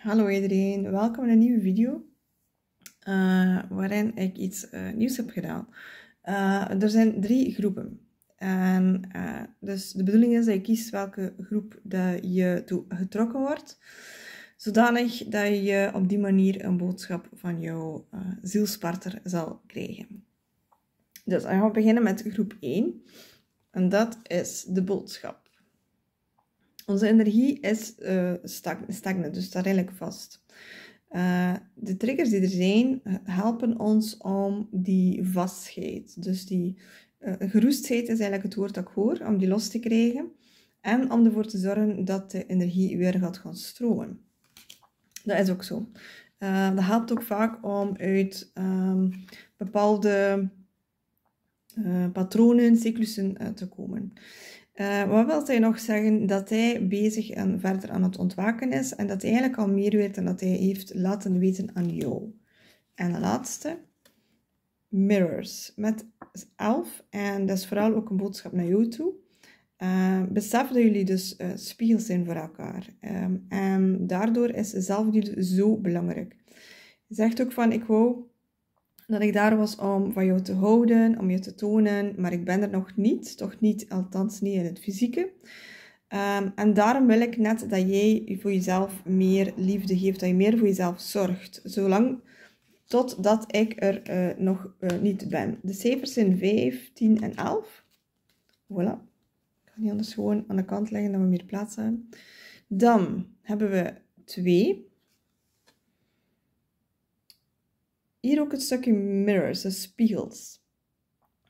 Hallo iedereen, welkom in een nieuwe video eh, waarin ik iets eh, nieuws heb gedaan. Eh, er zijn drie groepen. En, dus de bedoeling is dat je kiest welke groep dat je toe getrokken wordt, zodanig dat je op die manier een boodschap van jouw zielsparter zal krijgen. Dus dan gaan we beginnen met groep 1. En dat is de boodschap. Onze energie is uh, eh, stagnant, dus staat redelijk vast. Eh, de triggers die er zijn, helpen ons om die vastheid, dus die uh, geroestheid is eigenlijk het woord dat ik hoor, om die los te krijgen. En om ervoor te zorgen dat de energie weer gaat gaan stromen. Dat is ook zo. dat helpt ook vaak om uit ehm, bepaalde patronen, cyclussen te komen. Eh, wat wil hij nog zeggen? Dat hij bezig en verder aan het ontwaken is en dat hij eigenlijk al meer weet dan dat hij heeft laten weten aan jou. En de laatste, Mirrors, met 11. En dat is vooral ook een boodschap naar jou toe. Uh, besef dat jullie dus uh, spiegels zijn voor elkaar. Ehm, en daardoor is zelfliefde zo belangrijk. Je zegt ook van, ik wou dat ik daar was om van jou te houden, om je te tonen, maar ik ben er nog niet, toch niet, althans niet in het fysieke. Ehm, en daarom wil ik net dat jij voor jezelf meer liefde geeft, dat je meer voor jezelf zorgt, zolang totdat ik er eh, nog eh, niet ben. De cijfers zijn 5, 10 en 11. Voilà. Ik kan die anders gewoon aan de kant leggen, dat we meer plaats hebben. Dan hebben we 2, Hier ook het stukje mirrors, dus spiegels.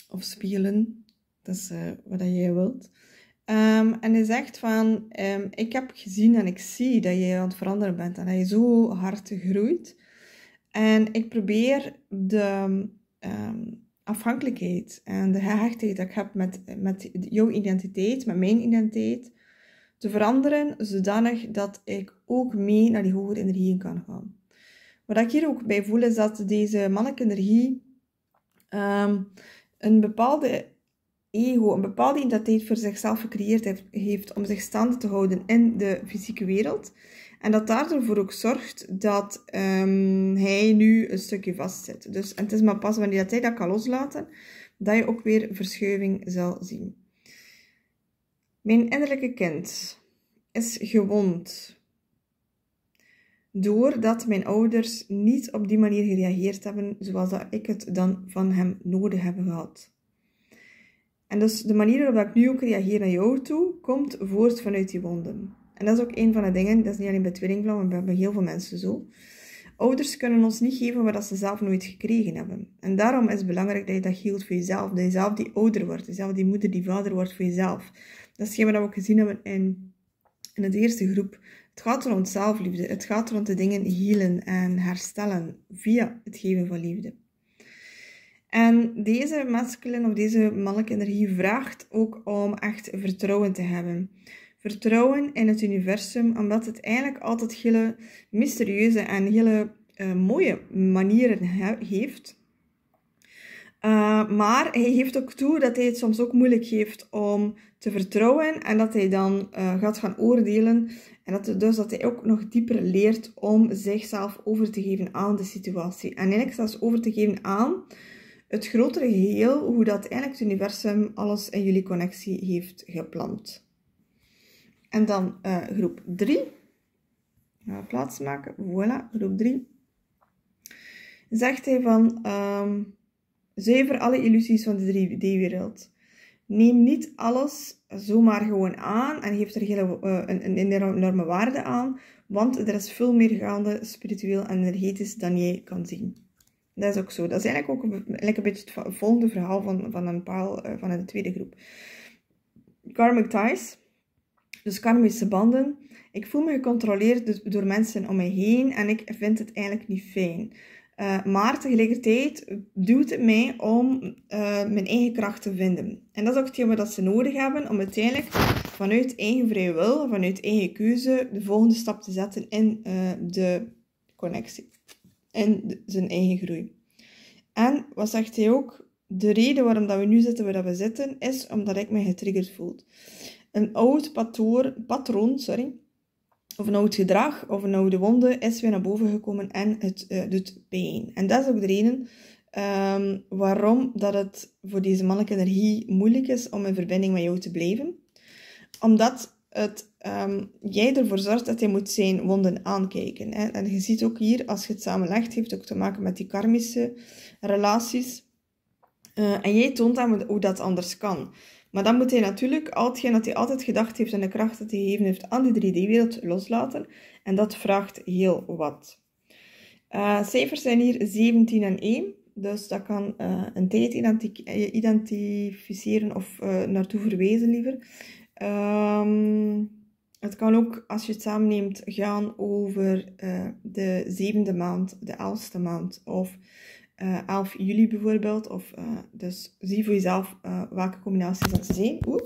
Of spiegelen, dat is eh, wat jij wilt. Ehm, en hij zegt van, ehm, ik heb gezien en ik zie dat jij aan het veranderen bent en dat je zo hard groeit. En ik probeer de ehm, afhankelijkheid en de gehechtheid dat ik heb met, met jouw identiteit, met mijn identiteit, te veranderen, zodanig dat ik ook mee naar die hogere energieën kan gaan. Wat ik hier ook bij voel, is dat deze mannelijke energie ehm, een bepaalde ego, een bepaalde identiteit voor zichzelf gecreëerd heeft om zich staande te houden in de fysieke wereld. En dat daarvoor ook zorgt dat ehm, hij nu een stukje vastzit. Dus, het is maar pas wanneer dat hij dat kan loslaten, dat je ook weer verschuiving zal zien. Mijn innerlijke kind is gewond doordat mijn ouders niet op die manier gereageerd hebben zoals dat ik het dan van hem nodig heb gehad. En dus de manier waarop ik nu ook reageer naar jou toe, komt voort vanuit die wonden. En dat is ook een van de dingen, dat is niet alleen bij tweelingvlammen, maar bij heel veel mensen zo. Ouders kunnen ons niet geven wat ze zelf nooit gekregen hebben. En daarom is het belangrijk dat je dat hield voor jezelf. Dat je zelf die ouder wordt, dat zelf die moeder, die vader wordt voor jezelf. Dat is hetgeen wat we ook gezien hebben in, in het eerste groep het gaat rond zelfliefde. Het gaat erom de dingen healen en herstellen via het geven van liefde. En deze masculine of deze mannelijke energie vraagt ook om echt vertrouwen te hebben. Vertrouwen in het universum, omdat het eigenlijk altijd hele mysterieuze en hele eh, mooie manieren heeft eh, maar hij geeft ook toe dat hij het soms ook moeilijk heeft om te vertrouwen en dat hij dan eh, gaat gaan oordelen. En dat, dus dat hij ook nog dieper leert om zichzelf over te geven aan de situatie. En eigenlijk zelfs over te geven aan het grotere geheel, hoe dat eigenlijk het universum alles in jullie connectie heeft gepland. En dan eh, groep 3. plaats maken. Voilà, groep 3. Zegt hij van... Ehm, Zuiver alle illusies van de 3D-wereld. Neem niet alles zomaar gewoon aan en geef er hele, eh, een, een, enorme waarde aan, want er is veel meer gaande spiritueel en energetisch dan jij kan zien. Dat is ook zo. Dat is eigenlijk ook een, eigenlijk beetje het volgende verhaal van, van een paal uh, eh, vanuit de tweede groep. Karmic ties, dus karmische banden. Ik voel me gecontroleerd dus door mensen om me heen en ik vind het eigenlijk niet fijn. Eh, maar tegelijkertijd duwt het mij om eh, mijn eigen kracht te vinden. En dat is ook hetgeen wat ze nodig hebben om uiteindelijk vanuit eigen vrije wil, vanuit eigen keuze, de volgende stap te zetten in eh, de connectie. In zijn eigen groei. En wat zegt hij ook? De reden waarom dat we nu zitten waar we zitten, is omdat ik me getriggerd voel. Een oud patroon, patroon sorry, of een oud gedrag of een oude wonde is weer naar boven gekomen en het eh, doet pijn. En dat is ook de reden ehm, waarom dat het voor deze mannelijke energie moeilijk is om in verbinding met jou te blijven. Omdat het, ehm, jij ervoor zorgt dat hij moet zijn wonden aankijken. Hè? En je ziet ook hier, als je het samenlegt, heeft het ook te maken met die karmische relaties. Eh, en jij toont aan hoe dat anders kan. Maar dan moet hij natuurlijk al hetgeen dat hij altijd gedacht heeft en de kracht dat hij gegeven heeft aan die 3D-wereld loslaten. En dat vraagt heel wat. Eh, cijfers zijn hier 17 en 1. Dus dat kan eh, een tijd eh, identificeren of uh, naartoe verwezen liever. Ehm, het kan ook, als je het samenneemt, gaan over de zevende maand, de elfste maand of 11 eh, juli bijvoorbeeld. Of, eh, dus zie voor jezelf eh, welke combinaties dat zijn. Oeh.